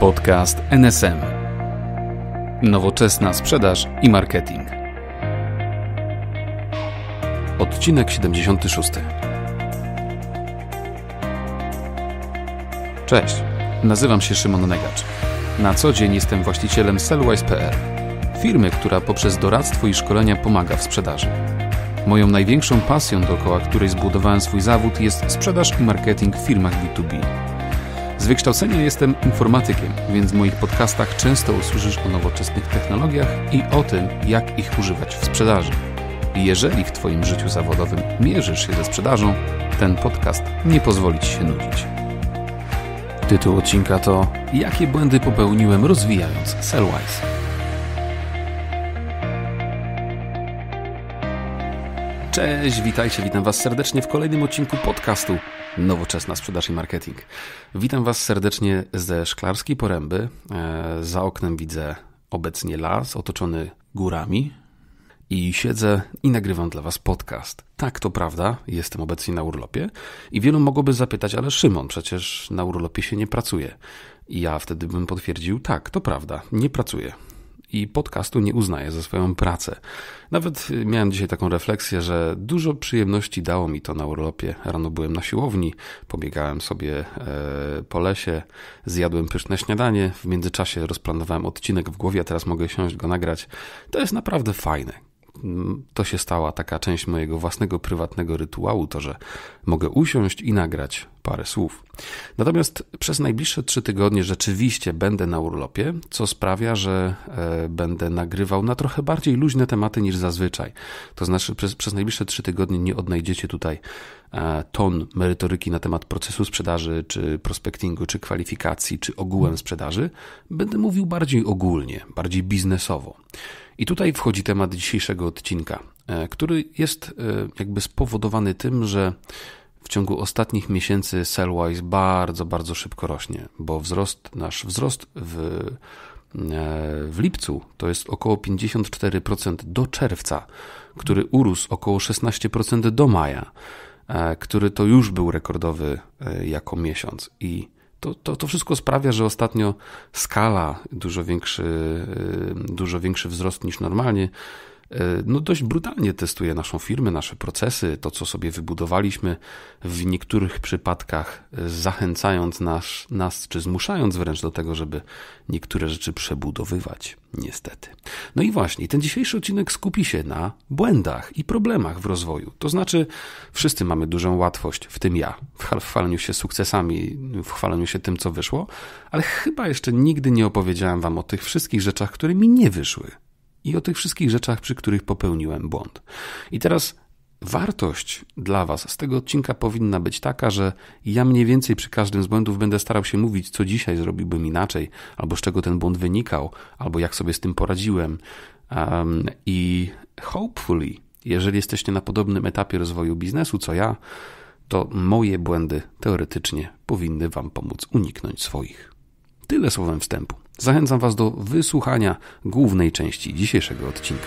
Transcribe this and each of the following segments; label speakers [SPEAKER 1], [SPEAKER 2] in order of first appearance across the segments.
[SPEAKER 1] Podcast NSM. Nowoczesna sprzedaż i marketing. Odcinek 76. Cześć, nazywam się Szymon Negacz. Na co dzień jestem właścicielem Sellwise.pl, firmy, która poprzez doradztwo i szkolenia pomaga w sprzedaży. Moją największą pasją, dookoła której zbudowałem swój zawód, jest sprzedaż i marketing w firmach B2B z wykształcenia jestem informatykiem, więc w moich podcastach często usłyszysz o nowoczesnych technologiach i o tym, jak ich używać w sprzedaży. Jeżeli w Twoim życiu zawodowym mierzysz się ze sprzedażą, ten podcast nie pozwoli Ci się nudzić. Tytuł odcinka to Jakie błędy popełniłem rozwijając Sellwise? Cześć, witajcie, witam Was serdecznie w kolejnym odcinku podcastu Nowoczesna sprzedaż i marketing. Witam Was serdecznie ze Szklarskiej Poręby. E, za oknem widzę obecnie las otoczony górami i siedzę i nagrywam dla Was podcast. Tak, to prawda, jestem obecnie na urlopie i wielu mogłoby zapytać, ale Szymon, przecież na urlopie się nie pracuje. I ja wtedy bym potwierdził, tak, to prawda, nie pracuję i podcastu nie uznaję za swoją pracę. Nawet y, miałem dzisiaj taką refleksję, że dużo przyjemności dało mi to na urlopie. Rano byłem na siłowni, pobiegałem sobie e, po lesie, zjadłem pyszne śniadanie, w międzyczasie rozplanowałem odcinek w głowie, a teraz mogę siąść go nagrać. To jest naprawdę fajne to się stała taka część mojego własnego prywatnego rytuału, to że mogę usiąść i nagrać parę słów. Natomiast przez najbliższe trzy tygodnie rzeczywiście będę na urlopie, co sprawia, że e, będę nagrywał na trochę bardziej luźne tematy niż zazwyczaj. To znaczy, przez, przez najbliższe trzy tygodnie nie odnajdziecie tutaj e, ton merytoryki na temat procesu sprzedaży, czy prospectingu, czy kwalifikacji, czy ogółem sprzedaży. Będę mówił bardziej ogólnie, bardziej biznesowo. I tutaj wchodzi temat dzisiejszego odcinka, e, który jest e, jakby spowodowany tym, że w ciągu ostatnich miesięcy Sellwise bardzo, bardzo szybko rośnie, bo wzrost, nasz wzrost w, e, w lipcu to jest około 54% do czerwca, który urósł około 16% do maja, który to już był rekordowy jako miesiąc i to, to, to wszystko sprawia, że ostatnio skala dużo większy, y, dużo większy wzrost niż normalnie E, no dość brutalnie testuje naszą firmę, nasze procesy, to co sobie wybudowaliśmy, w niektórych przypadkach e, zachęcając nas, nas czy zmuszając wręcz do tego, żeby niektóre rzeczy przebudowywać, niestety. No i właśnie, ten dzisiejszy odcinek skupi się na błędach i problemach w rozwoju. To znaczy, wszyscy mamy dużą łatwość, w tym ja, w chwaleniu się sukcesami, w chwaleniu się tym, co wyszło, ale chyba jeszcze nigdy nie opowiedziałem Wam o tych wszystkich rzeczach, które mi nie wyszły i o tych wszystkich rzeczach, przy których popełniłem błąd. I teraz wartość dla Was z tego odcinka powinna być taka, że ja mniej więcej przy każdym z błędów będę starał się mówić, co dzisiaj zrobiłbym inaczej, albo z czego ten błąd wynikał, albo jak sobie z tym poradziłem. Um, I hopefully, jeżeli jesteście na podobnym etapie rozwoju biznesu co ja, to moje błędy teoretycznie powinny Wam pomóc uniknąć swoich. Tyle słowem wstępu. Zachęcam Was do wysłuchania głównej części dzisiejszego odcinka.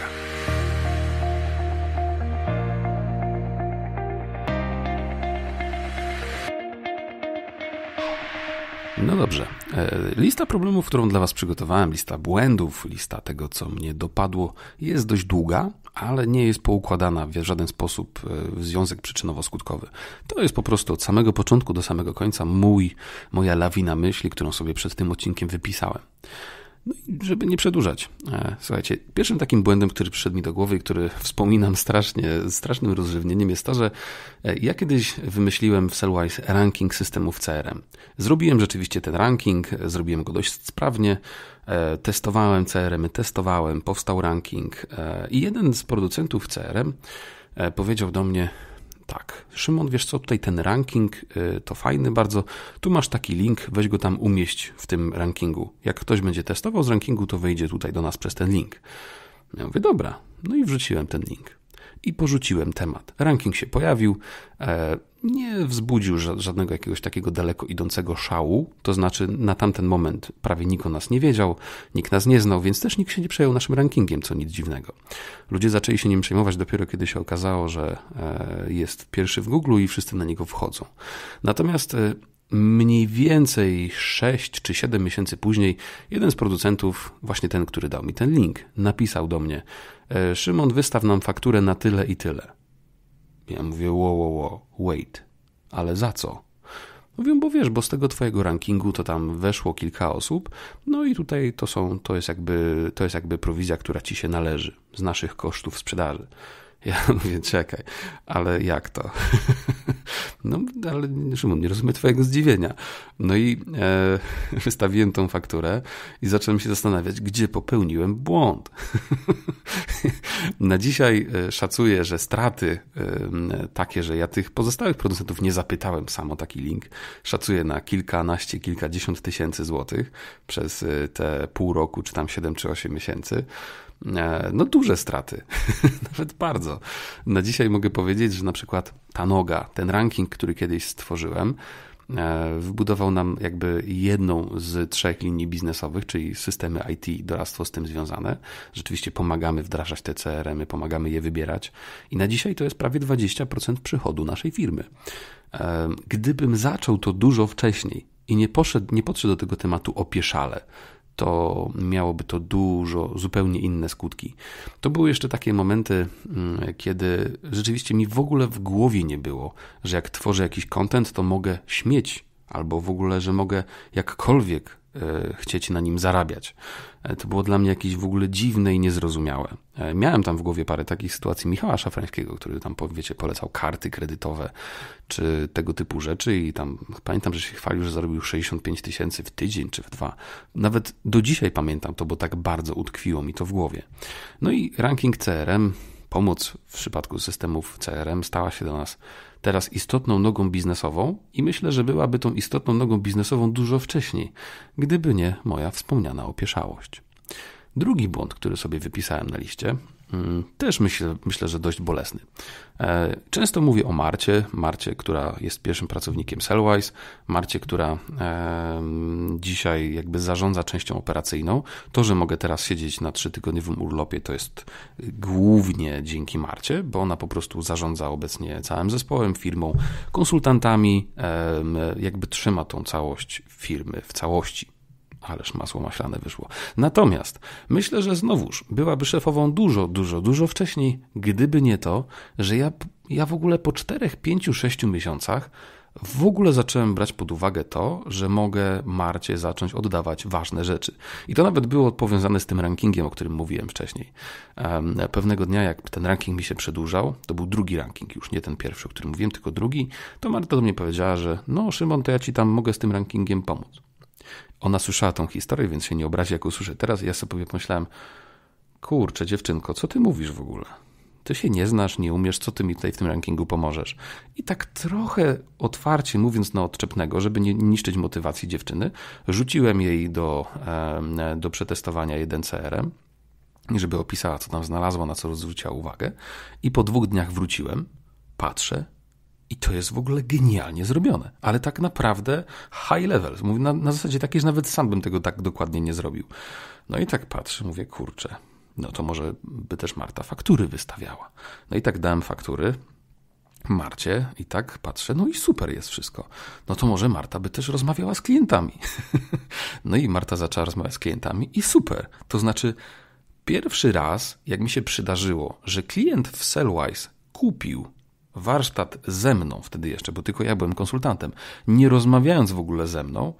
[SPEAKER 1] No dobrze. E, lista problemów, którą dla Was przygotowałem, lista błędów, lista tego, co mnie dopadło, jest dość długa, ale nie jest poukładana w żaden sposób e, w związek przyczynowo-skutkowy. To jest po prostu od samego początku do samego końca mój, moja lawina myśli, którą sobie przed tym odcinkiem wypisałem. No i żeby nie przedłużać, e, słuchajcie, pierwszym takim błędem, który przyszedł mi do głowy i który wspominam strasznie, strasznym rozrzewnieniem jest to, że e, ja kiedyś wymyśliłem w Cellwise ranking systemów CRM. Zrobiłem rzeczywiście ten ranking, zrobiłem go dość sprawnie, e, testowałem crm testowałem, powstał ranking i jeden z producentów CRM powiedział do mnie, tak, Szymon, wiesz co, tutaj ten ranking y, to fajny bardzo. Tu masz taki link, weź go tam umieść w tym rankingu. Jak ktoś będzie testował z rankingu, to wejdzie tutaj do nas przez ten link. Ja mówię, dobra, no i wrzuciłem ten link i porzuciłem temat. Ranking się pojawił, e, nie wzbudził żadnego jakiegoś takiego daleko idącego szału, to znaczy na tamten moment prawie nikt o nas nie wiedział, nikt nas nie znał, więc też nikt się nie przejął naszym rankingiem, co nic dziwnego. Ludzie zaczęli się nim przejmować dopiero kiedy się okazało, że e, jest pierwszy w Google i wszyscy na niego wchodzą. Natomiast e, mniej więcej 6 czy 7 miesięcy później jeden z producentów, właśnie ten, który dał mi ten link, napisał do mnie: e, Szymon, wystaw nam fakturę na tyle i tyle. Ja mówię: Wo, wo, wo, wait, ale za co? Mówią, bo wiesz, bo z tego twojego rankingu to tam weszło kilka osób, no i tutaj to są, to jest jakby, to jest jakby prowizja, która ci się należy z naszych kosztów sprzedaży. Ja mówię, czekaj, ale jak to? No, ale Szymon, nie rozumiem twojego zdziwienia. No i e, wystawiłem tą fakturę i zacząłem się zastanawiać, gdzie popełniłem błąd. Na dzisiaj e, szacuję, że straty e, takie, że ja tych pozostałych producentów nie zapytałem sam o taki link, szacuję na kilkanaście, kilkadziesiąt tysięcy złotych przez e, te pół roku, czy tam siedem, czy osiem miesięcy. E, no duże straty, nawet bardzo. Na dzisiaj mogę powiedzieć, że na przykład ta noga, ten ranking, który kiedyś stworzyłem, e, wybudował nam jakby jedną z trzech linii biznesowych, czyli systemy IT, doradztwo z tym związane. Rzeczywiście pomagamy wdrażać te CRM-y, pomagamy je wybierać i na dzisiaj to jest prawie 20% przychodu naszej firmy. E, gdybym zaczął to dużo wcześniej i nie, poszedł, nie podszedł do tego tematu opieszale, to miałoby to dużo, zupełnie inne skutki. To były jeszcze takie momenty, mm, kiedy rzeczywiście mi w ogóle w głowie nie było, że jak tworzę jakiś content, to mogę śmieć albo w ogóle, że mogę jakkolwiek E, chcieć na nim zarabiać. E, to było dla mnie jakieś w ogóle dziwne i niezrozumiałe. E, miałem tam w głowie parę takich sytuacji Michała Szafrańskiego, który tam, wiecie, polecał karty kredytowe czy tego typu rzeczy i tam pamiętam, że się chwalił, że zarobił 65 tysięcy w tydzień czy w dwa. Nawet do dzisiaj pamiętam to, bo tak bardzo utkwiło mi to w głowie. No i ranking CRM, pomoc w przypadku systemów CRM stała się dla nas teraz istotną nogą biznesową i myślę, że byłaby tą istotną nogą biznesową dużo wcześniej, gdyby nie moja wspomniana opieszałość. Drugi błąd, który sobie wypisałem na liście, Mm, też myślę, myślę, że dość bolesny. E, często mówię o Marcie, Marcie, która jest pierwszym pracownikiem Cellwise, Marcie, która e, dzisiaj jakby zarządza częścią operacyjną. To, że mogę teraz siedzieć na trzytygodniowym urlopie, to jest głównie dzięki Marcie, bo ona po prostu zarządza obecnie całym zespołem, firmą, konsultantami, e, jakby trzyma tą całość firmy w całości. Ależ masło maślane wyszło. Natomiast myślę, że znowuż byłaby szefową dużo, dużo, dużo wcześniej, gdyby nie to, że ja, ja w ogóle po 4, 5, 6 miesiącach w ogóle zacząłem brać pod uwagę to, że mogę Marcie zacząć oddawać ważne rzeczy. I to nawet było powiązane z tym rankingiem, o którym mówiłem wcześniej. Pewnego dnia, jak ten ranking mi się przedłużał, to był drugi ranking, już nie ten pierwszy, o którym mówiłem, tylko drugi, to Marta do mnie powiedziała, że no Szymon, to ja ci tam mogę z tym rankingiem pomóc. Ona słyszała tą historię, więc się nie obrazi, jak usłyszy teraz. Ja sobie pomyślałem, kurczę, dziewczynko, co ty mówisz w ogóle? Ty się nie znasz, nie umiesz, co ty mi tutaj w tym rankingu pomożesz? I tak trochę otwarcie, mówiąc na odczepnego, żeby nie niszczyć motywacji dziewczyny, rzuciłem jej do, do przetestowania 1CRM, żeby opisała, co tam znalazła, na co zwróciła uwagę. I po dwóch dniach wróciłem, patrzę, i to jest w ogóle genialnie zrobione, ale tak naprawdę high level. Mówię, na, na zasadzie takiej, że nawet sam bym tego tak dokładnie nie zrobił. No i tak patrzę, mówię, kurczę, no to może by też Marta faktury wystawiała. No i tak dałem faktury, Marcie i tak patrzę, no i super jest wszystko. No to może Marta by też rozmawiała z klientami. no i Marta zaczęła rozmawiać z klientami i super. To znaczy, pierwszy raz, jak mi się przydarzyło, że klient w Sellwise kupił warsztat ze mną wtedy jeszcze, bo tylko ja byłem konsultantem, nie rozmawiając w ogóle ze mną,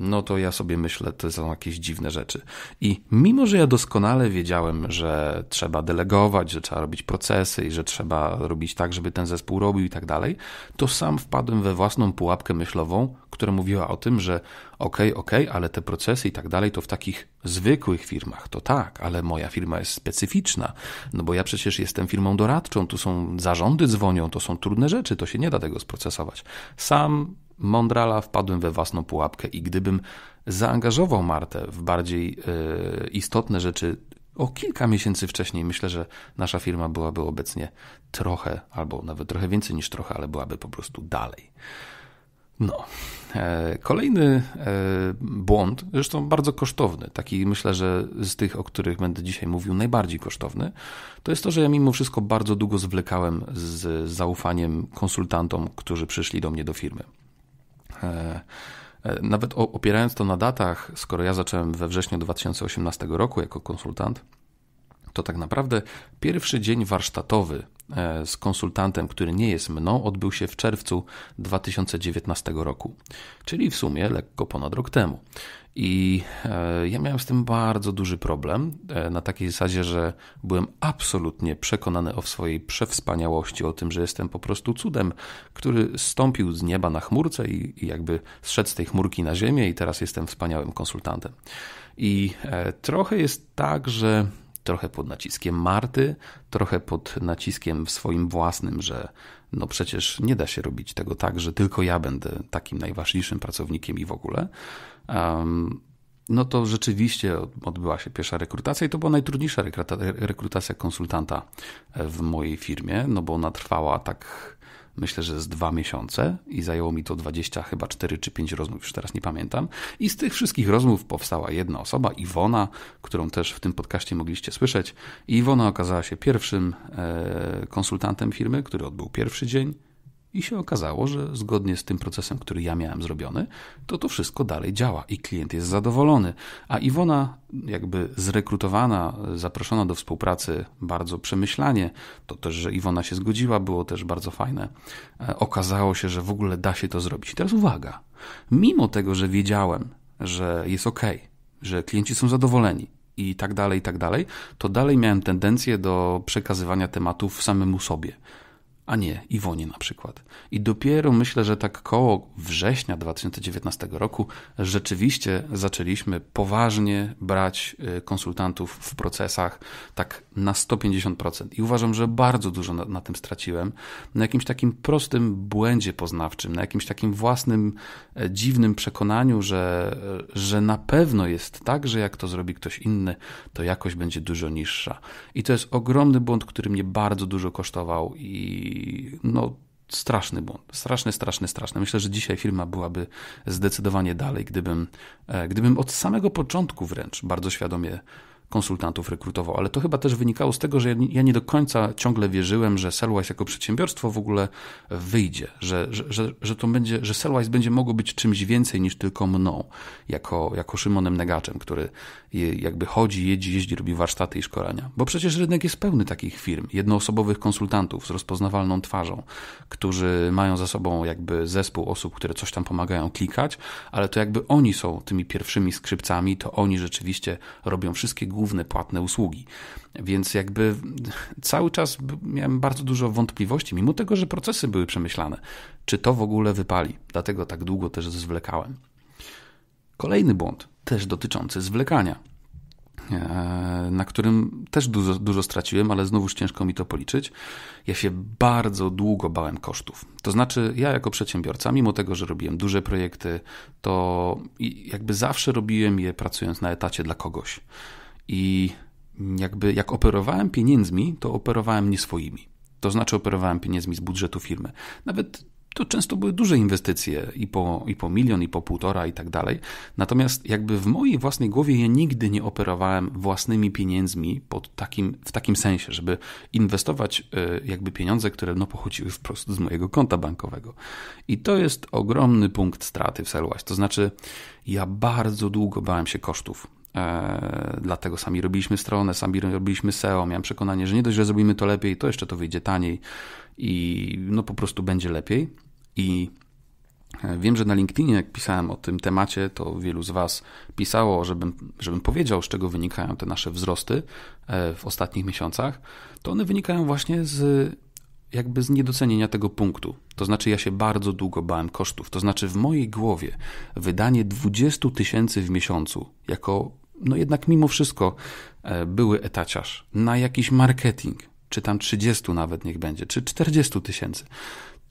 [SPEAKER 1] no to ja sobie myślę, to są jakieś dziwne rzeczy. I mimo, że ja doskonale wiedziałem, że trzeba delegować, że trzeba robić procesy i że trzeba robić tak, żeby ten zespół robił i tak dalej, to sam wpadłem we własną pułapkę myślową, która mówiła o tym, że okej, okay, okej, okay, ale te procesy i tak dalej to w takich zwykłych firmach to tak, ale moja firma jest specyficzna, no bo ja przecież jestem firmą doradczą, tu są zarządy dzwonią, to są trudne rzeczy, to się nie da tego sprocesować. Sam Mondrala wpadłem we własną pułapkę i gdybym zaangażował Martę w bardziej e, istotne rzeczy o kilka miesięcy wcześniej, myślę, że nasza firma byłaby obecnie trochę, albo nawet trochę więcej niż trochę, ale byłaby po prostu dalej. No. E, kolejny e, błąd, zresztą bardzo kosztowny, taki myślę, że z tych, o których będę dzisiaj mówił, najbardziej kosztowny, to jest to, że ja mimo wszystko bardzo długo zwlekałem z zaufaniem konsultantom, którzy przyszli do mnie do firmy. E, e, nawet opierając to na datach, skoro ja zacząłem we wrześniu 2018 roku jako konsultant, to tak naprawdę pierwszy dzień warsztatowy e, z konsultantem, który nie jest mną, odbył się w czerwcu 2019 roku, czyli w sumie lekko ponad rok temu. I e, ja miałem z tym bardzo duży problem, e, na takiej zasadzie, że byłem absolutnie przekonany o swojej przewspaniałości, o tym, że jestem po prostu cudem, który stąpił z nieba na chmurce i, jakby zszedł z tej chmurki na ziemię, i teraz jestem wspaniałym konsultantem. I trochę jest tak, że trochę pod naciskiem Marty, trochę pod naciskiem swoim własnym, że no przecież nie da się robić tego tak, że tylko ja będę takim najważniejszym pracownikiem i w ogóle. Um, no to rzeczywiście odbyła się pierwsza rekrutacja i to była najtrudniejsza rekrutacja konsultanta e, w mojej firmie, no bo ona trwała tak myślę, że z dwa miesiące i zajęło mi to 20 chyba 4 czy 5 rozmów, już teraz nie pamiętam. I z tych wszystkich rozmów powstała jedna osoba, Iwona, którą też w tym podcaście mogliście słyszeć. I Iwona okazała się pierwszym e, konsultantem firmy, który odbył pierwszy dzień i się okazało, że zgodnie z tym procesem, który ja miałem zrobiony, to to wszystko dalej działa i klient jest zadowolony. A Iwona, jakby zrekrutowana, zaproszona do współpracy bardzo przemyślanie, to też, że Iwona się zgodziła, było też bardzo fajne. E, okazało się, że w ogóle da się to zrobić. I teraz uwaga, mimo tego, że wiedziałem, że jest ok, że klienci są zadowoleni, i tak dalej, i tak dalej, to dalej miałem tendencję do przekazywania tematów samemu sobie a nie Iwonie na przykład. I dopiero myślę, że tak koło września 2019 roku rzeczywiście zaczęliśmy poważnie brać y, konsultantów w procesach tak na 150%. I uważam, że bardzo dużo na, na tym straciłem, na jakimś takim prostym błędzie poznawczym, na jakimś takim własnym e, dziwnym przekonaniu, że, e, że na pewno jest tak, że jak to zrobi ktoś inny, to jakość będzie dużo niższa. I to jest ogromny błąd, który mnie bardzo dużo kosztował i no, straszny błąd. Straszny, straszny, straszny. Myślę, że dzisiaj firma byłaby zdecydowanie dalej, gdybym, e, gdybym od samego początku wręcz bardzo świadomie konsultantów rekrutował, ale to chyba też wynikało z tego, że ja nie do końca ciągle wierzyłem, że Sellwise jako przedsiębiorstwo w ogóle e, wyjdzie, że, że, że, że to będzie, że Sellwise będzie mogło być czymś więcej niż tylko mną, jako, jako Szymonem Negaczem, który jakby chodzi, jeździ, jeździ, robi warsztaty i szkolenia. Bo przecież rynek jest pełny takich firm, jednoosobowych konsultantów z rozpoznawalną twarzą, którzy mają za sobą jakby zespół osób, które coś tam pomagają klikać, ale to jakby oni są tymi pierwszymi skrzypcami, to oni rzeczywiście robią wszystkie główne główne płatne usługi. Więc jakby cały czas miałem bardzo dużo wątpliwości, mimo tego, że procesy były przemyślane, czy to w ogóle wypali. Dlatego tak długo też zwlekałem. Kolejny błąd, też dotyczący zwlekania, e, na którym też dużo, dużo straciłem, ale znowuż ciężko mi to policzyć. Ja się bardzo długo bałem kosztów. To znaczy, ja jako przedsiębiorca, mimo tego, że robiłem duże projekty, to jakby zawsze robiłem je pracując na etacie dla kogoś. I jakby jak operowałem pieniędzmi, to operowałem nie swoimi. To znaczy operowałem pieniędzmi z budżetu firmy. Nawet to często były duże inwestycje i po, i po milion, i po półtora, i tak dalej. Natomiast jakby w mojej własnej głowie ja nigdy nie operowałem własnymi pieniędzmi pod takim, w takim sensie, żeby inwestować e, jakby pieniądze, które no pochodziły wprost z mojego konta bankowego. I to jest ogromny punkt straty w Selwaś. To znaczy ja bardzo długo bałem się kosztów. E, dlatego sami robiliśmy stronę, sami robiliśmy SEO. Miałem przekonanie, że nie dość, że zrobimy to lepiej, to jeszcze to wyjdzie taniej i no po prostu będzie lepiej. I e, Wiem, że na LinkedInie, jak pisałem o tym temacie, to wielu z Was pisało, żebym, żebym powiedział, z czego wynikają te nasze wzrosty e, w ostatnich miesiącach. To one wynikają właśnie z jakby z niedocenienia tego punktu. To znaczy, ja się bardzo długo bałem kosztów. To znaczy, w mojej głowie wydanie 20 tysięcy w miesiącu jako, no jednak mimo wszystko, e, były etaciarz na jakiś marketing, czy tam 30 nawet niech będzie, czy 40 tysięcy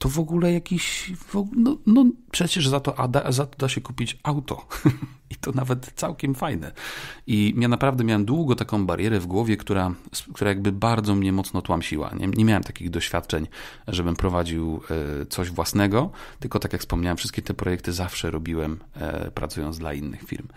[SPEAKER 1] to w ogóle jakiś. No, no przecież za to, da, za to da się kupić auto. I to nawet całkiem fajne. I ja naprawdę miałem długo taką barierę w głowie, która, która jakby bardzo mnie mocno tłamsiła. Nie, nie miałem takich doświadczeń, żebym prowadził e, coś własnego, tylko tak jak wspomniałem, wszystkie te projekty zawsze robiłem e, pracując dla innych firm.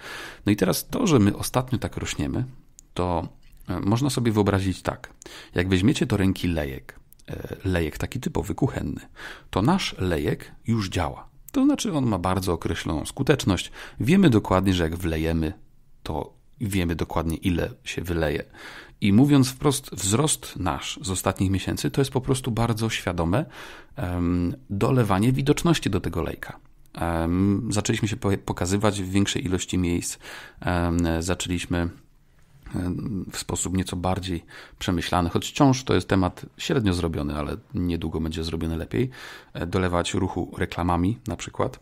[SPEAKER 1] No i teraz to, że my ostatnio tak rośniemy, to e, można sobie wyobrazić tak. Jak weźmiecie do ręki lejek, E, lejek taki typowy kuchenny, to nasz lejek już działa. To znaczy on ma bardzo określoną skuteczność. Wiemy dokładnie, że jak wlejemy, to wiemy dokładnie ile się wyleje. I mówiąc wprost, wzrost nasz z ostatnich miesięcy to jest po prostu bardzo świadome dolewanie widoczności do tego lejka. Zaczęliśmy się pokazywać w większej ilości miejsc, zaczęliśmy w sposób nieco bardziej przemyślany, choć wciąż to jest temat średnio zrobiony, ale niedługo będzie zrobiony lepiej, e, dolewać ruchu reklamami na przykład.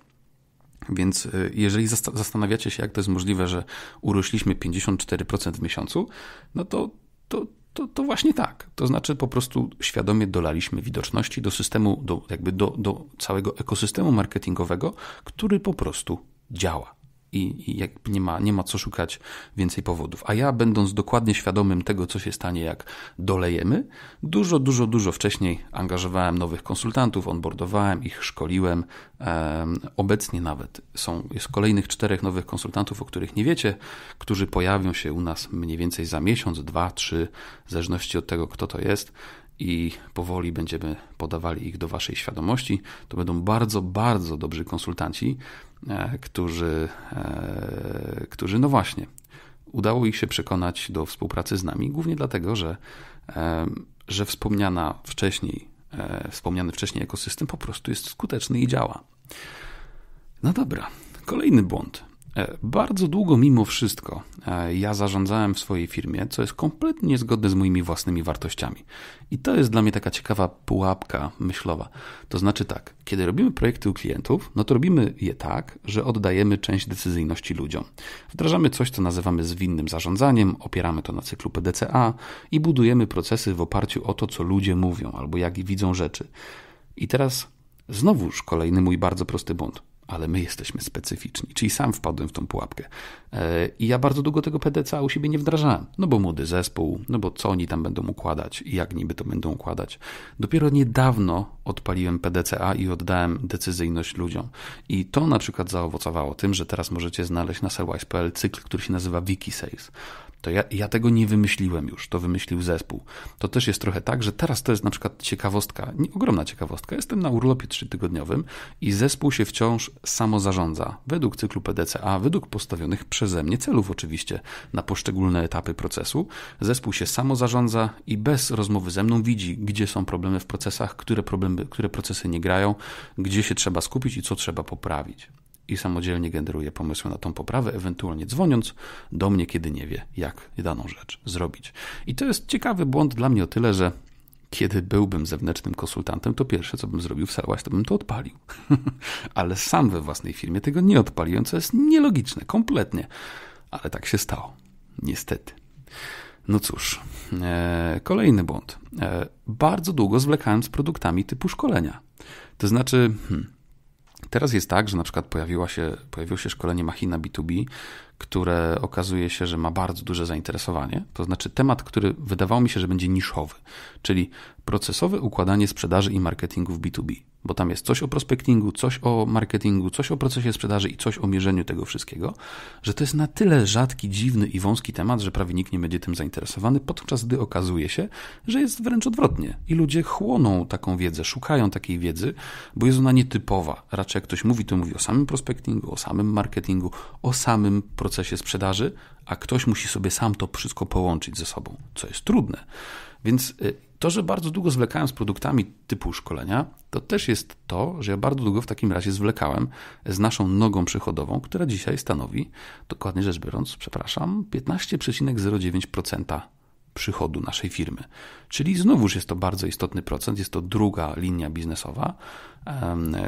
[SPEAKER 1] Więc e, jeżeli zastanawiacie się, jak to jest możliwe, że urośliśmy 54% w miesiącu, no to, to, to, to, właśnie tak. To znaczy po prostu świadomie dolaliśmy widoczności do systemu, do, jakby do, do całego ekosystemu marketingowego, który po prostu działa i, i jak nie, ma, nie ma co szukać więcej powodów. A ja, będąc dokładnie świadomym tego, co się stanie, jak dolejemy, dużo, dużo, dużo wcześniej angażowałem nowych konsultantów, onboardowałem ich, szkoliłem. Obecnie nawet są, jest kolejnych czterech nowych konsultantów, o których nie wiecie, którzy pojawią się u nas mniej więcej za miesiąc, dwa, trzy, w zależności od tego, kto to jest i powoli będziemy podawali ich do Waszej świadomości. To będą bardzo, bardzo dobrzy konsultanci, e, którzy, e, którzy no właśnie, udało ich się przekonać do współpracy z nami, głównie dlatego, że, e, że wspomniana wcześniej, wspomniany wcześniej ekosystem po prostu jest skuteczny i działa. No dobra, kolejny błąd. E, bardzo długo, mimo wszystko, e, ja zarządzałem w swojej firmie, co jest kompletnie zgodne z moimi własnymi wartościami. I to jest dla mnie taka ciekawa pułapka myślowa. To znaczy tak, kiedy robimy projekty u klientów, no to robimy je tak, że oddajemy część decyzyjności ludziom. Wdrażamy coś, co nazywamy zwinnym zarządzaniem, opieramy to na cyklu PDCA i budujemy procesy w oparciu o to, co ludzie mówią albo jak widzą rzeczy. I teraz znowuż kolejny mój bardzo prosty błąd ale my jesteśmy specyficzni. Czyli sam wpadłem w tą pułapkę. E, I ja bardzo długo tego PDCA u siebie nie wdrażałem, no bo młody zespół, no bo co oni tam będą układać i jak niby to będą układać. Dopiero niedawno odpaliłem PDCA i oddałem decyzyjność ludziom. I to na przykład zaowocowało tym, że teraz możecie znaleźć na sellwise.pl cykl, który się nazywa Wiki to ja, ja tego nie wymyśliłem już, to wymyślił zespół. To też jest trochę tak, że teraz to jest na przykład ciekawostka, nie, ogromna ciekawostka. Jestem na urlopie trzytygodniowym i zespół się wciąż samozarządza według cyklu PDCA, według postawionych przeze mnie celów oczywiście na poszczególne etapy procesu. Zespół się samozarządza i bez rozmowy ze mną widzi, gdzie są problemy w procesach, które, problemy, które procesy nie grają, gdzie się trzeba skupić i co trzeba poprawić i samodzielnie generuje pomysły na tą poprawę, ewentualnie dzwoniąc do mnie, kiedy nie wie, jak daną rzecz zrobić. I to jest ciekawy błąd dla mnie o tyle, że kiedy byłbym zewnętrznym konsultantem, to pierwsze, co bym zrobił w Salwaś, to bym to odpalił. Ale sam we własnej firmie tego nie odpaliłem, co jest nielogiczne, kompletnie. Ale tak się stało. Niestety. No cóż, e, kolejny błąd. E, bardzo długo zwlekałem z produktami typu szkolenia. To znaczy, hmm, Teraz jest tak, że na przykład pojawiła się, pojawiło się szkolenie Machina B2B, które okazuje się, że ma bardzo duże zainteresowanie. To znaczy temat, który wydawało mi się, że będzie niszowy, czyli procesowe układanie sprzedaży i marketingu w B2B bo tam jest coś o prospectingu, coś o marketingu, coś o procesie sprzedaży i coś o mierzeniu tego wszystkiego, że to jest na tyle rzadki, dziwny i wąski temat, że prawie nikt nie będzie tym zainteresowany, podczas gdy okazuje się, że jest wręcz odwrotnie. I ludzie chłoną taką wiedzę, szukają takiej wiedzy, bo jest ona nietypowa. Raczej jak ktoś mówi, to mówi o samym prospectingu, o samym marketingu, o samym procesie sprzedaży, a ktoś musi sobie sam to wszystko połączyć ze sobą, co jest trudne. Więc y, to, że bardzo długo zwlekałem z produktami typu szkolenia, to też jest to, że ja bardzo długo w takim razie zwlekałem z naszą nogą przychodową, która dzisiaj stanowi, dokładnie rzecz biorąc, przepraszam, 15,09% przychodu naszej firmy. Czyli znowuż jest to bardzo istotny procent, jest to druga linia biznesowa,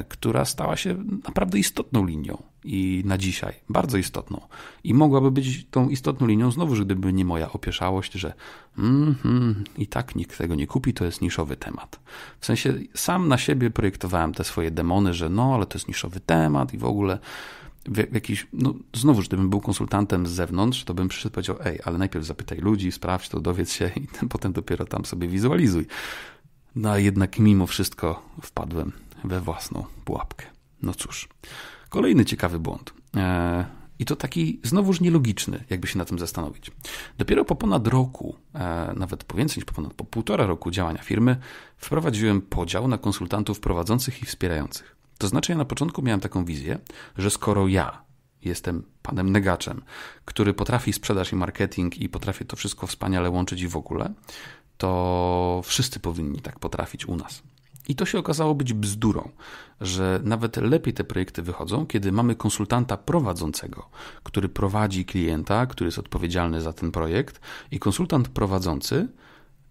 [SPEAKER 1] która stała się naprawdę istotną linią i na dzisiaj, bardzo istotną. I mogłaby być tą istotną linią znowuż, gdyby nie moja opieszałość, że mm, mm, i tak nikt tego nie kupi, to jest niszowy temat. W sensie sam na siebie projektowałem te swoje demony, że no, ale to jest niszowy temat i w ogóle w jakiś, no znowu, gdybym był konsultantem z zewnątrz, to bym przyszedł i powiedział, ej, ale najpierw zapytaj ludzi, sprawdź to, dowiedz się i potem dopiero tam sobie wizualizuj. No a jednak mimo wszystko wpadłem we własną pułapkę. No cóż. Kolejny ciekawy błąd. E, I to taki znowuż nielogiczny, jakby się na tym zastanowić. Dopiero po ponad roku, e, nawet po więcej niż po ponad po półtora roku działania firmy, wprowadziłem podział na konsultantów prowadzących i wspierających. To znaczy, ja na początku miałem taką wizję, że skoro ja jestem panem negaczem, który potrafi sprzedaż i marketing i potrafię to wszystko wspaniale łączyć i w ogóle, to wszyscy powinni tak potrafić u nas. I to się okazało być bzdurą, że nawet lepiej te projekty wychodzą, kiedy mamy konsultanta prowadzącego, który prowadzi klienta, który jest odpowiedzialny za ten projekt, i konsultant prowadzący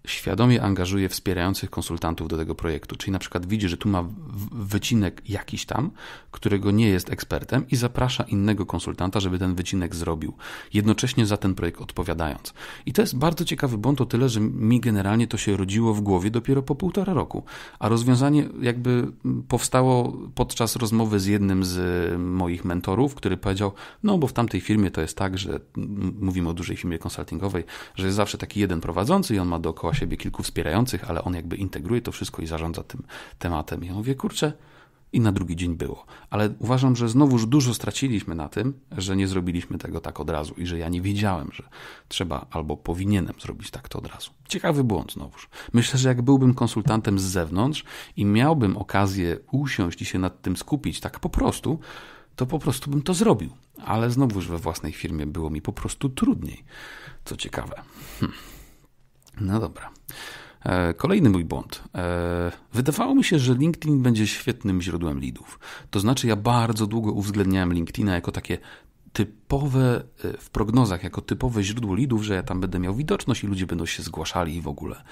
[SPEAKER 1] świadomie angażuje wspierających konsultantów do tego projektu. Czyli na przykład widzi, że tu ma wycinek jakiś tam, którego nie jest ekspertem i zaprasza innego konsultanta, żeby ten wycinek zrobił, jednocześnie za ten projekt odpowiadając. I to jest bardzo ciekawy błąd o tyle, że mi generalnie to się rodziło w głowie dopiero po półtora roku, a rozwiązanie jakby powstało podczas rozmowy z jednym z moich mentorów, który powiedział, no bo w tamtej firmie to jest tak, że mówimy o dużej firmie konsultingowej, że jest zawsze taki jeden prowadzący i on ma dookoła dookoła siebie kilku wspierających, ale on jakby integruje to wszystko i zarządza tym tematem. I o mówię, kurczę, i na drugi dzień było. Ale uważam, że znowuż dużo straciliśmy na tym, że nie zrobiliśmy tego tak od razu i że ja nie wiedziałem, że trzeba albo powinienem zrobić tak to od razu. Ciekawy błąd znowuż. Myślę, że jak byłbym konsultantem z zewnątrz i miałbym okazję usiąść i się nad tym skupić tak po prostu, to po prostu bym to zrobił. Ale znowuż we własnej firmie było mi po prostu trudniej. Co ciekawe. Hm. No dobra. E, kolejny mój błąd. E, wydawało mi się, że LinkedIn będzie świetnym źródłem lidów. To znaczy, ja bardzo długo uwzględniałem LinkedIna jako takie typowe e, w prognozach, jako typowe źródło lidów, że ja tam będę miał widoczność i ludzie będą się zgłaszali i w ogóle.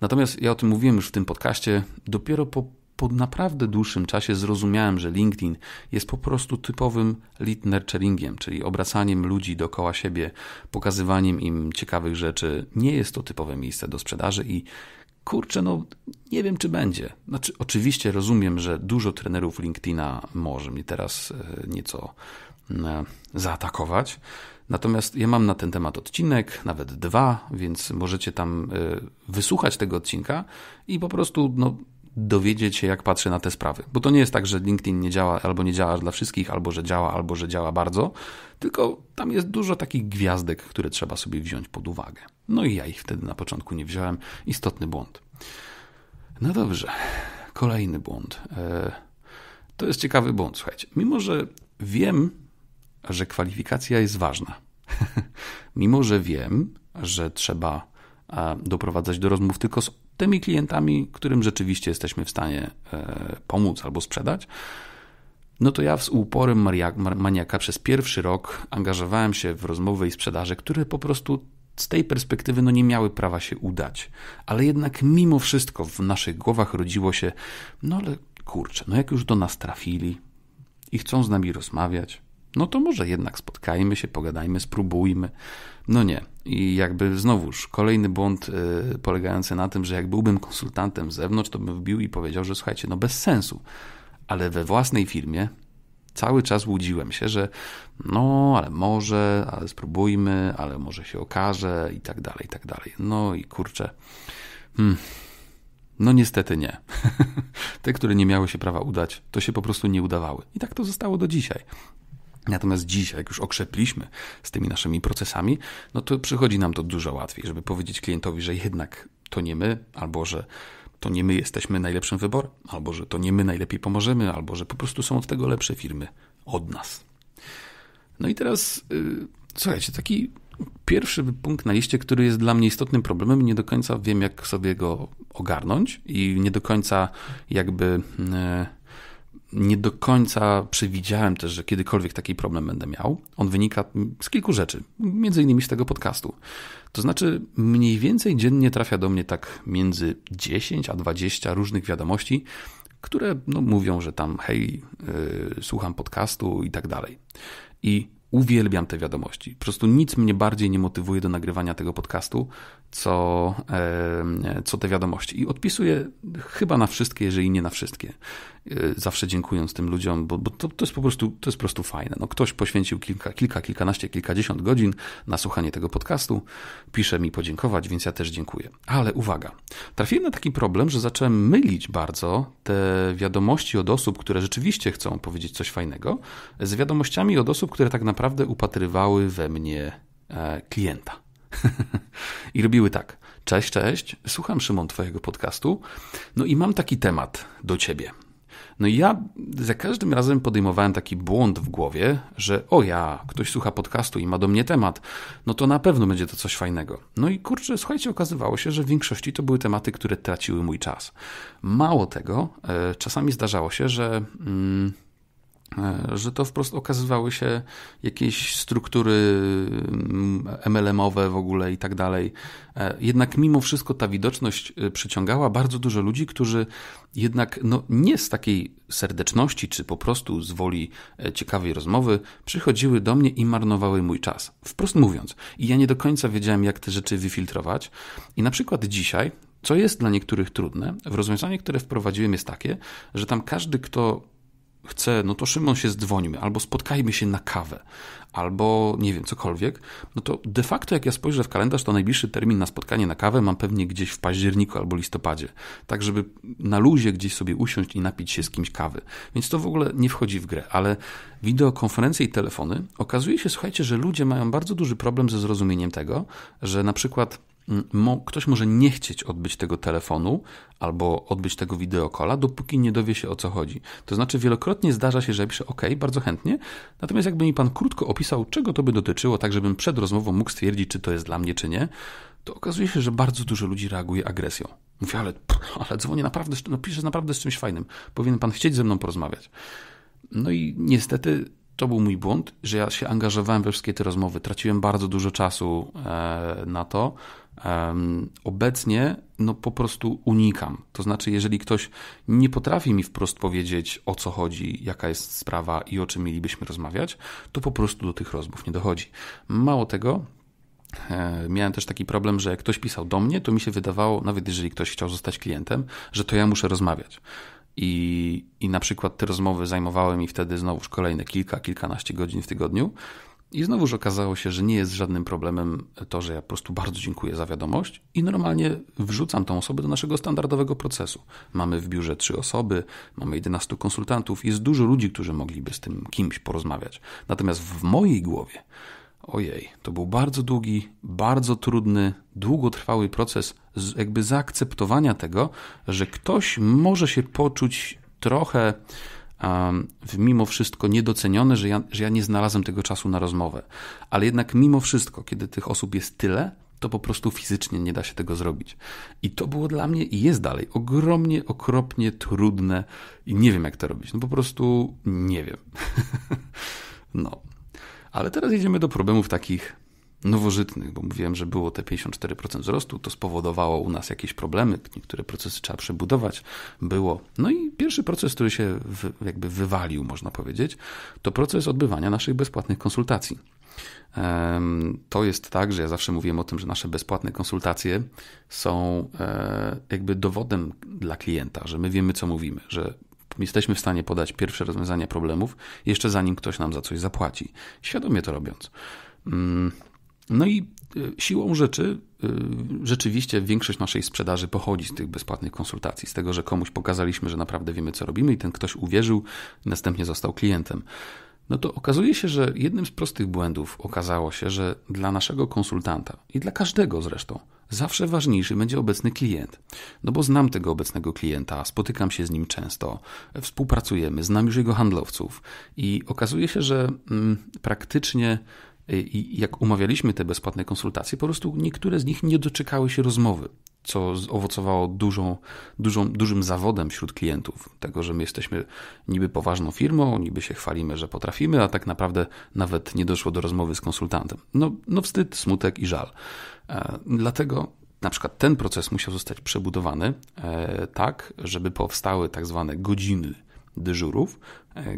[SPEAKER 1] Natomiast ja o tym mówiłem już w tym podcaście. Dopiero po po naprawdę dłuższym czasie zrozumiałem, że LinkedIn jest po prostu typowym lead nurturingiem, czyli obracaniem ludzi dookoła siebie, pokazywaniem im ciekawych rzeczy. Nie jest to typowe miejsce do sprzedaży i kurczę, no nie wiem, czy będzie. Znaczy, oczywiście rozumiem, że dużo trenerów LinkedIna może mnie teraz e, nieco e, zaatakować. Natomiast ja mam na ten temat odcinek, nawet dwa, więc możecie tam e, wysłuchać tego odcinka i po prostu no, dowiedzieć się, jak patrzy na te sprawy. Bo to nie jest tak, że LinkedIn nie działa albo nie działa dla wszystkich, albo że działa, albo że działa bardzo, tylko tam jest dużo takich gwiazdek, które trzeba sobie wziąć pod uwagę. No i ja ich wtedy na początku nie wziąłem. Istotny błąd. No dobrze, kolejny błąd. E, to jest ciekawy błąd, słuchajcie. Mimo, że wiem, że kwalifikacja jest ważna, mimo, że wiem, że trzeba e, doprowadzać do rozmów tylko z tymi klientami, którym rzeczywiście jesteśmy w stanie e, pomóc albo sprzedać, no to ja z uporem maniaka przez pierwszy rok angażowałem się w rozmowy i sprzedaże, które po prostu z tej perspektywy no nie miały prawa się udać. Ale jednak mimo wszystko w naszych głowach rodziło się, no ale kurczę, no jak już do nas trafili i chcą z nami rozmawiać, no to może jednak spotkajmy się, pogadajmy, spróbujmy. No nie. I jakby znowuż kolejny błąd y, polegający na tym, że jak byłbym konsultantem z zewnątrz, to bym wbił i powiedział, że słuchajcie, no bez sensu. Ale we własnej firmie cały czas łudziłem się, że no, ale może, ale spróbujmy, ale może się okaże i tak dalej, i tak dalej. No i kurczę. Hmm. No niestety nie. Te, które nie miały się prawa udać, to się po prostu nie udawały. I tak to zostało do dzisiaj. Natomiast dzisiaj, jak już okrzepliśmy z tymi naszymi procesami, no to przychodzi nam to dużo łatwiej, żeby powiedzieć klientowi, że jednak to nie my, albo że to nie my jesteśmy najlepszym wyborem, albo że to nie my najlepiej pomożemy, albo że po prostu są od tego lepsze firmy od nas. No i teraz, yy, słuchajcie, taki pierwszy punkt na liście, który jest dla mnie istotnym problemem, nie do końca wiem, jak sobie go ogarnąć i nie do końca jakby. Yy, nie do końca przewidziałem też, że kiedykolwiek taki problem będę miał. On wynika z kilku rzeczy, między innymi z tego podcastu. To znaczy, mniej więcej dziennie trafia do mnie tak między 10 a 20 różnych wiadomości, które no, mówią, że tam hej, yy, słucham podcastu i tak dalej. I Uwielbiam te wiadomości. Po prostu nic mnie bardziej nie motywuje do nagrywania tego podcastu, co, co te wiadomości. I odpisuję chyba na wszystkie, jeżeli nie na wszystkie. E, zawsze dziękując tym ludziom, bo, bo to, to, jest po prostu, to jest po prostu fajne. No, ktoś poświęcił kilka, kilka, kilkanaście, kilkadziesiąt godzin na słuchanie tego podcastu, pisze mi podziękować, więc ja też dziękuję. Ale uwaga, trafiłem na taki problem, że zacząłem mylić bardzo te wiadomości od osób, które rzeczywiście chcą powiedzieć coś fajnego, z wiadomościami od osób, które tak naprawdę naprawdę upatrywały we mnie e, klienta. I robiły tak. Cześć, cześć, słucham Szymon Twojego podcastu, no i mam taki temat do Ciebie. No i ja za każdym razem podejmowałem taki błąd w głowie, że o ja, ktoś słucha podcastu i ma do mnie temat, no to na pewno będzie to coś fajnego. No i kurczę, słuchajcie, okazywało się, że w większości to były tematy, które traciły mój czas. Mało tego, e, czasami zdarzało się, że... Mm, E, że to wprost okazywały się jakieś struktury MLM-owe mm, w ogóle i tak dalej. E, jednak mimo wszystko ta widoczność e, przyciągała bardzo dużo ludzi, którzy jednak no, nie z takiej serdeczności, czy po prostu z woli ciekawej rozmowy, przychodziły do mnie i marnowały mój czas. Wprost mówiąc. I ja nie do końca wiedziałem, jak te rzeczy wyfiltrować. I na przykład dzisiaj, co jest dla niektórych trudne, w rozwiązaniu, które wprowadziłem jest takie, że tam każdy, kto chce, no to Szymon się zdwońmy, albo spotkajmy się na kawę, albo nie wiem, cokolwiek, no to de facto jak ja spojrzę w kalendarz, to najbliższy termin na spotkanie na kawę mam pewnie gdzieś w październiku albo listopadzie, tak żeby na luzie gdzieś sobie usiąść i napić się z kimś kawy. Więc to w ogóle nie wchodzi w grę, ale wideokonferencje i telefony, okazuje się, słuchajcie, że ludzie mają bardzo duży problem ze zrozumieniem tego, że na przykład ktoś może nie chcieć odbyć tego telefonu albo odbyć tego wideokola, dopóki nie dowie się o co chodzi. To znaczy, wielokrotnie zdarza się, że pisze OK, bardzo chętnie, natomiast jakby mi pan krótko opisał, czego to by dotyczyło, tak żebym przed rozmową mógł stwierdzić, czy to jest dla mnie, czy nie, to okazuje się, że bardzo dużo ludzi reaguje agresją. Mówi, ale, ale dzwonię naprawdę, no piszę naprawdę z czymś fajnym, powinien pan chcieć ze mną porozmawiać. No i niestety to był mój błąd, że ja się angażowałem we wszystkie te rozmowy, traciłem bardzo dużo czasu e, na to, Um, obecnie no po prostu unikam. To znaczy, jeżeli ktoś nie potrafi mi wprost powiedzieć o co chodzi, jaka jest sprawa i o czym mielibyśmy rozmawiać, to po prostu do tych rozmów nie dochodzi. Mało tego, e, Miałem też taki problem, że jak ktoś pisał do mnie, to mi się wydawało, nawet jeżeli ktoś chciał zostać klientem, że to ja muszę rozmawiać. I, I na przykład te rozmowy zajmowały mi wtedy znowuż kolejne kilka, kilkanaście godzin w tygodniu, i znowuż okazało się, że nie jest żadnym problemem to, że ja po prostu bardzo dziękuję za wiadomość i normalnie wrzucam tą osobę do naszego standardowego procesu. Mamy w biurze trzy osoby, mamy 11 konsultantów, jest dużo ludzi, którzy mogliby z tym kimś porozmawiać. Natomiast w mojej głowie, ojej, to był bardzo długi, bardzo trudny, długotrwały proces jakby zaakceptowania tego, że ktoś może się poczuć trochę mimo wszystko niedocenione, że ja, że ja nie znalazłem tego czasu na rozmowę. Ale jednak mimo wszystko, kiedy tych osób jest tyle, to po prostu fizycznie nie da się tego zrobić. I to było dla mnie i jest dalej ogromnie, okropnie trudne i nie wiem, jak to robić. No po prostu nie wiem. no. Ale teraz jedziemy do problemów takich nowożytnych, bo mówiłem, że było te 54% wzrostu, to spowodowało u nas jakieś problemy, niektóre procesy trzeba przebudować, było. No i pierwszy proces, który się jakby wywalił, można powiedzieć, to proces odbywania naszych bezpłatnych konsultacji. To jest tak, że ja zawsze mówiłem o tym, że nasze bezpłatne konsultacje są e, jakby dowodem dla klienta, że my wiemy, co mówimy, że jesteśmy w stanie podać pierwsze rozwiązania problemów, jeszcze zanim ktoś nam za coś zapłaci, świadomie to robiąc. Mm. No i e, siłą rzeczy, e, rzeczywiście większość naszej sprzedaży pochodzi z tych bezpłatnych konsultacji, z tego, że komuś pokazaliśmy, że naprawdę wiemy, co robimy, i ten ktoś uwierzył, następnie został klientem. No to okazuje się, że jednym z prostych błędów okazało się, że dla naszego konsultanta i dla każdego zresztą zawsze ważniejszy będzie obecny klient. No bo znam tego obecnego klienta, spotykam się z nim często, współpracujemy, znam już jego handlowców i okazuje się, że mm, praktycznie Y, I jak umawialiśmy te bezpłatne konsultacje, po prostu niektóre z nich nie doczekały się rozmowy, co owocowało dużą, dużą, dużym zawodem wśród klientów. Tego, że my jesteśmy niby poważną firmą, niby się chwalimy, że potrafimy, a tak naprawdę nawet nie doszło do rozmowy z konsultantem. No, no wstyd, smutek i żal. E, dlatego na przykład ten proces musiał zostać przebudowany e, tak, żeby powstały tak zwane godziny dyżurów,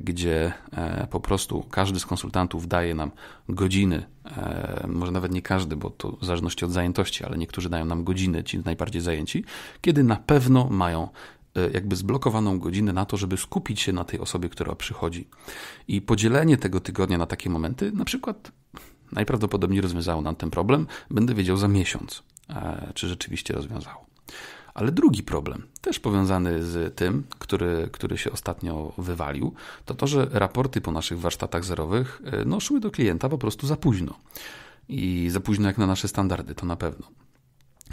[SPEAKER 1] gdzie e, po prostu każdy z konsultantów daje nam godziny, e, może nawet nie każdy, bo to w zależności od zajętości, ale niektórzy dają nam godziny, ci najbardziej zajęci, kiedy na pewno mają e, jakby zblokowaną godzinę na to, żeby skupić się na tej osobie, która przychodzi. I podzielenie tego tygodnia na takie momenty, na przykład najprawdopodobniej rozwiązało nam ten problem, będę wiedział za miesiąc, czy rzeczywiście rozwiązało. Ale drugi problem, też powiązany z tym, który, który się ostatnio wywalił, to to, że raporty po naszych warsztatach zerowych e, no, szły do klienta po prostu za późno. I za późno jak na nasze standardy, to na pewno.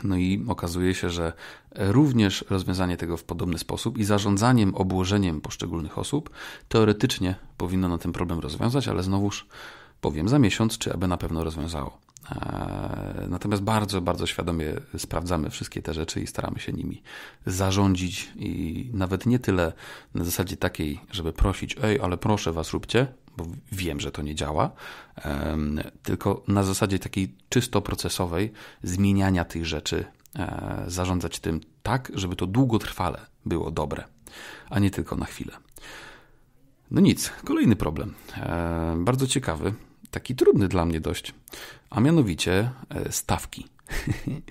[SPEAKER 1] No i okazuje się, że również rozwiązanie tego w podobny sposób i zarządzaniem obłożeniem poszczególnych osób teoretycznie powinno na ten problem rozwiązać, ale znowuż powiem za miesiąc, czy aby na pewno rozwiązało. Natomiast bardzo, bardzo świadomie sprawdzamy wszystkie te rzeczy i staramy się nimi zarządzić i nawet nie tyle na zasadzie takiej, żeby prosić, ej, ale proszę was, róbcie, bo wiem, że to nie działa, tylko na zasadzie takiej czysto procesowej zmieniania tych rzeczy, e, zarządzać tym tak, żeby to długotrwale było dobre, a nie tylko na chwilę. No nic, kolejny problem. E, bardzo ciekawy, taki trudny dla mnie dość a mianowicie e, stawki.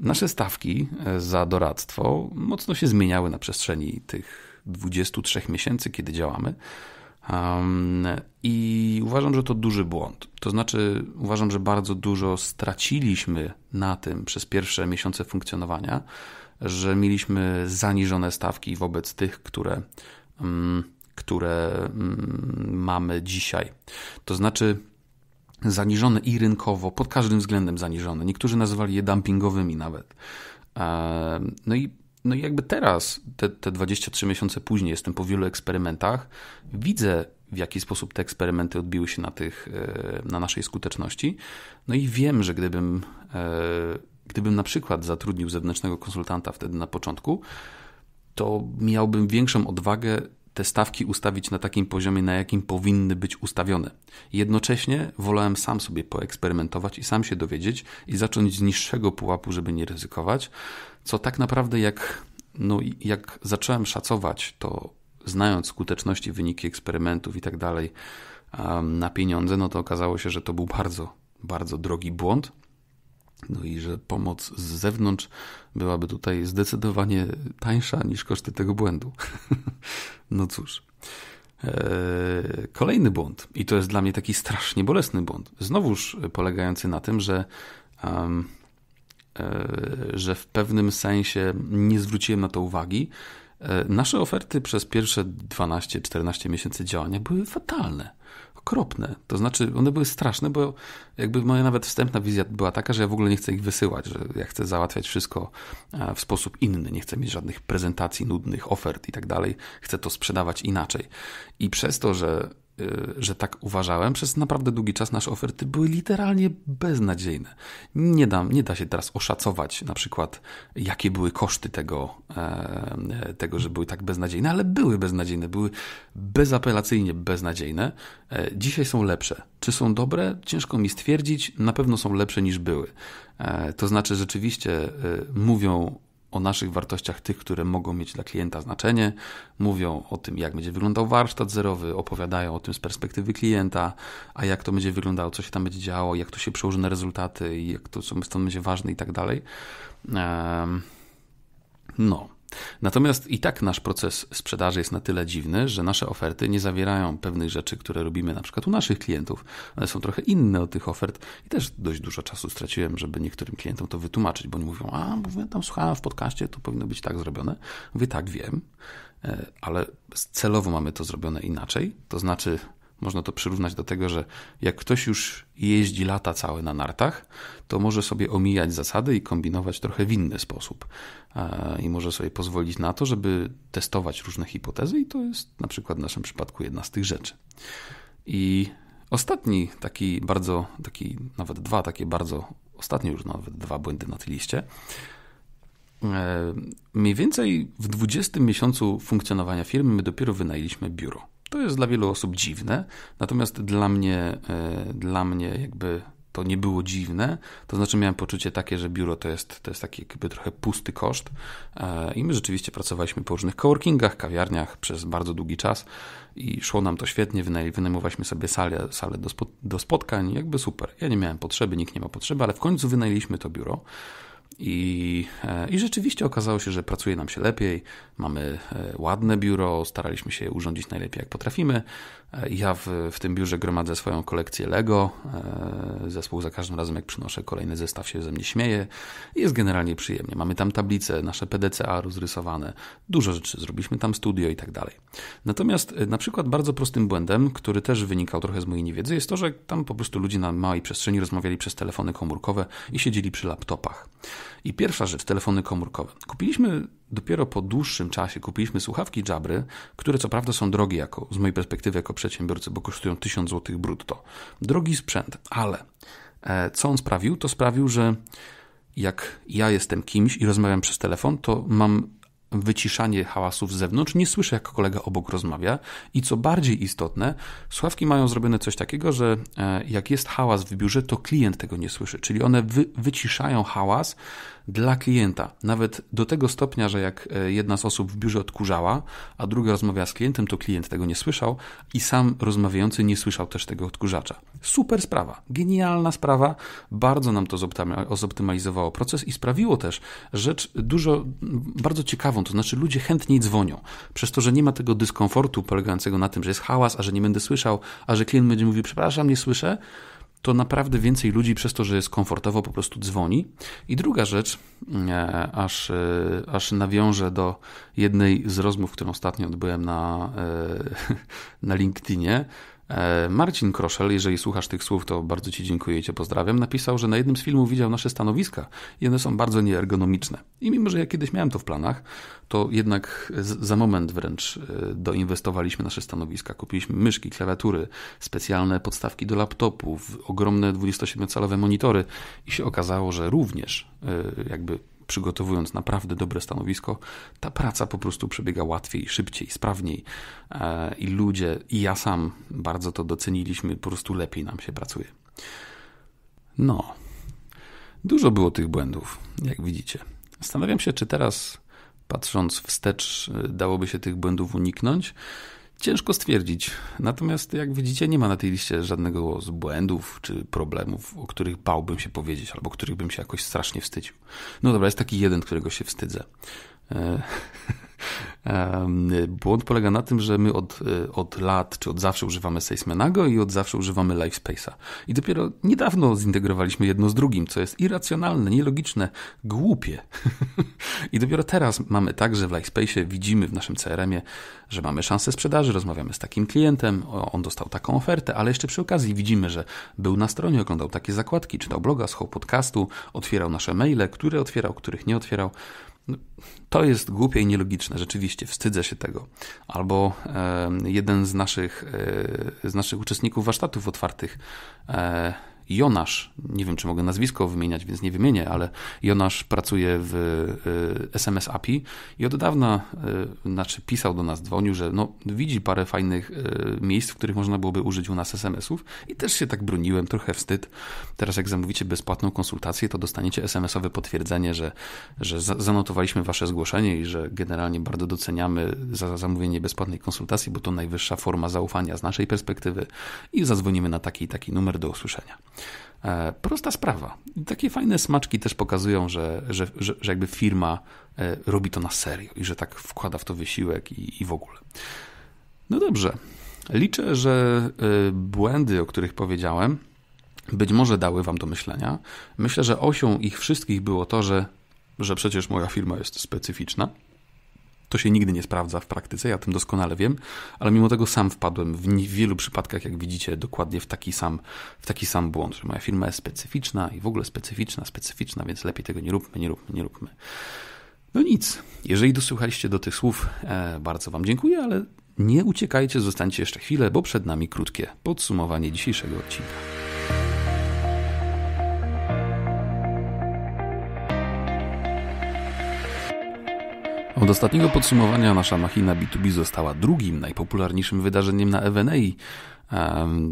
[SPEAKER 1] Nasze stawki e, za doradztwo mocno się zmieniały na przestrzeni tych 23 miesięcy, kiedy działamy. I uważam, że to duży błąd. To znaczy, uważam, że bardzo dużo straciliśmy na tym przez pierwsze miesiące funkcjonowania, że mieliśmy zaniżone stawki wobec tych, które, mm, które mm, mamy dzisiaj. To znaczy, zaniżone i rynkowo, pod każdym względem zaniżone. Niektórzy nazywali je dumpingowymi nawet. E, no i, no i jakby teraz, te, te 23 miesiące później, jestem po wielu eksperymentach, widzę w jaki sposób te eksperymenty odbiły się na, tych, e, na naszej skuteczności. No i wiem, że gdybym, e, gdybym na przykład zatrudnił zewnętrznego konsultanta wtedy na początku, to miałbym większą odwagę te stawki ustawić na takim poziomie, na jakim powinny być ustawione. Jednocześnie wolałem sam sobie poeksperymentować i sam się dowiedzieć i zacząć z niższego pułapu, żeby nie ryzykować, co tak naprawdę jak, no, jak zacząłem szacować to, znając skuteczności, wyniki eksperymentów i tak dalej na pieniądze, no to okazało się, że to był bardzo, bardzo drogi błąd, no i że pomoc z zewnątrz byłaby tutaj zdecydowanie tańsza niż koszty tego błędu. no cóż. E, kolejny błąd, i to jest dla mnie taki strasznie bolesny błąd, znowuż polegający na tym, że, um, że w pewnym sensie nie zwróciłem na to uwagi. E, nasze oferty przez pierwsze 12-14 miesięcy działania były fatalne okropne. To znaczy, one były straszne, bo jakby moja nawet wstępna wizja była taka, że ja w ogóle nie chcę ich wysyłać, że ja chcę załatwiać wszystko e, w sposób inny, nie chcę mieć żadnych prezentacji nudnych, ofert i tak dalej. Chcę to sprzedawać inaczej. I przez to, że Y, że tak uważałem, przez naprawdę długi czas nasze oferty były literalnie beznadziejne. Nie da, nie da się teraz oszacować na przykład, jakie były koszty tego, e, tego, że były tak beznadziejne, ale były beznadziejne, były bezapelacyjnie beznadziejne. E, dzisiaj są lepsze. Czy są dobre? Ciężko mi stwierdzić. Na pewno są lepsze niż były. E, to znaczy, rzeczywiście mówią o naszych wartościach, tych, które mogą mieć dla klienta znaczenie. Mówią o tym, jak będzie wyglądał warsztat zerowy, opowiadają o tym z perspektywy klienta, a jak to będzie wyglądało, co się tam będzie działo, jak to się przełoży na rezultaty, jak to, co stąd będzie ważne i tak dalej. No, Natomiast i tak nasz proces sprzedaży jest na tyle dziwny, że nasze oferty nie zawierają pewnych rzeczy, które robimy na przykład u naszych klientów. One są trochę inne od tych ofert i też dość dużo czasu straciłem, żeby niektórym klientom to wytłumaczyć, bo oni mówią, a mówię, tam słuchałem w podcaście, to powinno być tak zrobione. Mówię, tak, wiem, e, ale celowo mamy to zrobione inaczej, to znaczy można to przyrównać do tego, że jak ktoś już jeździ lata całe na nartach, to może sobie omijać zasady i kombinować trochę w inny sposób. E, I może sobie pozwolić na to, żeby testować różne hipotezy, i to jest na przykład w naszym przypadku jedna z tych rzeczy. I ostatni taki bardzo, taki nawet dwa takie bardzo, ostatnie już nawet dwa błędy na tej liście. E, mniej więcej w 20 miesiącu funkcjonowania firmy my dopiero wynajęliśmy biuro. To jest dla wielu osób dziwne, natomiast dla mnie, e, dla mnie jakby to nie było dziwne, to znaczy miałem poczucie takie, że biuro to jest, to jest taki jakby trochę pusty koszt e, i my rzeczywiście pracowaliśmy po różnych coworkingach, kawiarniach przez bardzo długi czas i szło nam to świetnie, wynajmowaliśmy sobie salę, salę do, spo, do spotkań, jakby super. Ja nie miałem potrzeby, nikt nie ma potrzeby, ale w końcu wynajęliśmy to biuro i, e, I rzeczywiście okazało się, że pracuje nam się lepiej, mamy e, ładne biuro, staraliśmy się je urządzić najlepiej jak potrafimy. E, ja w, w tym biurze gromadzę swoją kolekcję Lego. Zespół za każdym razem, jak przynoszę kolejny zestaw, się ze mnie śmieje. Jest generalnie przyjemnie. Mamy tam tablice, nasze PDCA rozrysowane, dużo rzeczy, zrobiliśmy tam studio i tak dalej. Natomiast na przykład bardzo prostym błędem, który też wynikał trochę z mojej niewiedzy, jest to, że tam po prostu ludzie na małej przestrzeni rozmawiali przez telefony komórkowe i siedzieli przy laptopach. I pierwsza rzecz, telefony komórkowe. Kupiliśmy dopiero po dłuższym czasie, kupiliśmy słuchawki Jabry, które co prawda są drogie jako, z mojej perspektywy jako przedsiębiorcy, bo kosztują 1000 zł brutto. Drogi sprzęt, ale e, co on sprawił? To sprawił, że jak ja jestem kimś i rozmawiam przez telefon, to mam wyciszanie hałasów z zewnątrz, nie słyszę jak kolega obok rozmawia i co bardziej istotne, sławki mają zrobione coś takiego, że e, jak jest hałas w biurze, to klient tego nie słyszy, czyli one wy, wyciszają hałas dla klienta. Nawet do tego stopnia, że jak e, jedna z osób w biurze odkurzała, a druga rozmawiała z klientem, to klient tego nie słyszał i sam rozmawiający nie słyszał też tego odkurzacza. Super sprawa, genialna sprawa. Bardzo nam to zoptymalizowało proces i sprawiło też rzecz dużo, bardzo ciekawą, to znaczy ludzie chętniej dzwonią. Przez to, że nie ma tego dyskomfortu polegającego na tym, że jest hałas, a że nie będę słyszał, a że klient będzie mówił, przepraszam, nie słyszę, to naprawdę więcej ludzi przez to, że jest komfortowo, po prostu dzwoni. I druga rzecz, e, aż, e, aż nawiążę do jednej z rozmów, którą ostatnio odbyłem na, e, na LinkedInie, E, Marcin Kroszel, jeżeli słuchasz tych słów, to bardzo Ci dziękuję i Cię pozdrawiam, napisał, że na jednym z filmów widział nasze stanowiska i one są bardzo nieergonomiczne. I mimo, że ja kiedyś miałem to w planach, to jednak za moment wręcz e, doinwestowaliśmy nasze stanowiska. Kupiliśmy myszki, klawiatury, specjalne podstawki do laptopów, ogromne 27-calowe monitory i się okazało, że również e, jakby przygotowując naprawdę dobre stanowisko, ta praca po prostu przebiega łatwiej, szybciej, sprawniej e, i ludzie, i ja sam bardzo to doceniliśmy, po prostu lepiej nam się pracuje. No, dużo było tych błędów, jak widzicie. Zastanawiam się, czy teraz, patrząc wstecz, e, dałoby się tych błędów uniknąć. Ciężko stwierdzić. Natomiast, jak widzicie, nie ma na tej liście żadnego z błędów czy problemów, o których bałbym się powiedzieć, albo których bym się jakoś strasznie wstydził. No dobra, jest taki jeden, którego się wstydzę. Eee. Błąd polega na tym, że my od, e, od lat, czy od zawsze używamy Seismenago i od zawsze używamy Livespace'a. I dopiero niedawno zintegrowaliśmy jedno z drugim, co jest irracjonalne, nielogiczne, głupie. I dopiero teraz mamy tak, że w Livespace'ie widzimy w naszym CRM-ie, że mamy szansę sprzedaży, rozmawiamy z takim klientem, on dostał taką ofertę, ale jeszcze przy okazji widzimy, że był na stronie, oglądał takie zakładki, czytał bloga, słuchał podcastu, otwierał nasze maile, które otwierał, których nie otwierał. No, to jest głupie i nielogiczne, rzeczywiście, wstydzę się tego. Albo jeden z naszych, e, z naszych uczestników warsztatów otwartych e, Jonasz, nie wiem czy mogę nazwisko wymieniać, więc nie wymienię, ale Jonasz pracuje w y, SMS API i od dawna y, znaczy pisał do nas, dzwonił, że no, widzi parę fajnych y, miejsc, w których można byłoby użyć u nas SMS-ów i też się tak broniłem, trochę wstyd. Teraz jak zamówicie bezpłatną konsultację, to dostaniecie SMS-owe potwierdzenie, że, że zanotowaliśmy wasze zgłoszenie i że generalnie bardzo doceniamy za zamówienie bezpłatnej konsultacji, bo to najwyższa forma zaufania z naszej perspektywy i zadzwonimy na taki i taki numer do usłyszenia. E, prosta sprawa. Takie fajne smaczki też pokazują, że, że, że, że jakby firma e, robi to na serio i że tak wkłada w to wysiłek i, i w ogóle. No dobrze. Liczę, że e, błędy, o których powiedziałem, być może dały Wam do myślenia. Myślę, że osią ich wszystkich było to, że, że przecież moja firma jest specyficzna to się nigdy nie sprawdza w praktyce, ja tym doskonale wiem, ale mimo tego sam wpadłem w wielu przypadkach, jak widzicie, dokładnie w taki sam, w taki sam błąd, że moja firma jest specyficzna i w ogóle specyficzna, specyficzna, więc lepiej tego nie róbmy, nie róbmy, nie róbmy. No nic, jeżeli dosłuchaliście do tych słów, e, bardzo Wam dziękuję, ale nie uciekajcie, zostańcie jeszcze chwilę, bo przed nami krótkie podsumowanie dzisiejszego odcinka. Od ostatniego podsumowania nasza machina B2B została drugim najpopularniejszym wydarzeniem na Evenei.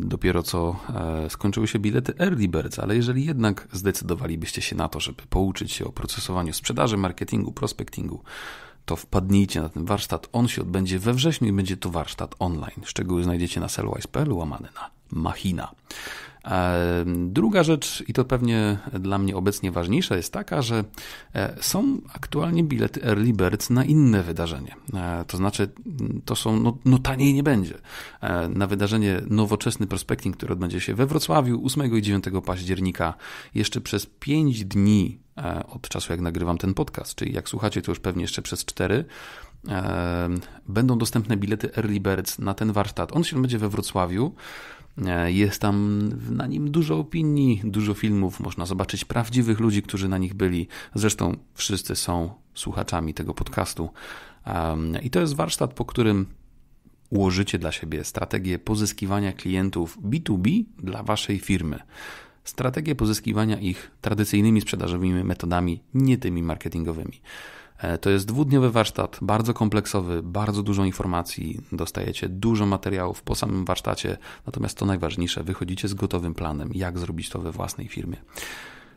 [SPEAKER 1] Dopiero co e, skończyły się bilety Early Birds, ale jeżeli jednak zdecydowalibyście się na to, żeby pouczyć się o procesowaniu sprzedaży, marketingu, prospektingu, to wpadnijcie na ten warsztat. On się odbędzie we wrześniu i będzie to warsztat online. Szczegóły znajdziecie na sellwise.pl łamane na machina. Druga rzecz, i to pewnie dla mnie obecnie ważniejsza, jest taka, że e, są aktualnie bilety Early Bird na inne wydarzenie. E, to znaczy, mm, to są, no, no taniej nie będzie. E, na wydarzenie Nowoczesny Prospecting, które odbędzie się we Wrocławiu 8 i 9 października, jeszcze przez 5 dni od czasu, jak nagrywam ten podcast, czyli jak słuchacie, to już pewnie jeszcze przez 4 będą dostępne bilety Early Birds na ten warsztat. On się będzie we Wrocławiu. E, jest tam na nim dużo opinii, dużo filmów, można zobaczyć prawdziwych ludzi, którzy na nich byli. Zresztą wszyscy są słuchaczami tego podcastu. I to jest warsztat, po którym ułożycie dla siebie strategię pozyskiwania klientów B2B dla waszej firmy. Strategię pozyskiwania ich tradycyjnymi sprzedażowymi metodami, nie tymi marketingowymi. E, to jest dwudniowy warsztat, bardzo kompleksowy, bardzo dużo informacji, dostajecie dużo materiałów po samym warsztacie, natomiast to najważniejsze, wychodzicie z gotowym planem, jak zrobić to we własnej firmie.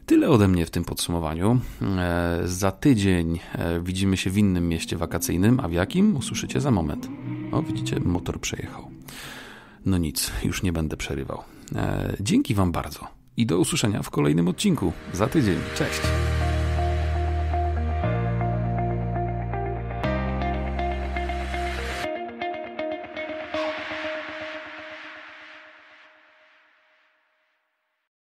[SPEAKER 1] Tyle ode mnie w tym podsumowaniu. E, za tydzień e, widzimy się w innym mieście wakacyjnym, a w jakim usłyszycie za moment. O, widzicie, motor przejechał. No nic, już nie będę przerywał. Dzięki Wam bardzo i do usłyszenia w kolejnym odcinku za tydzień. Cześć!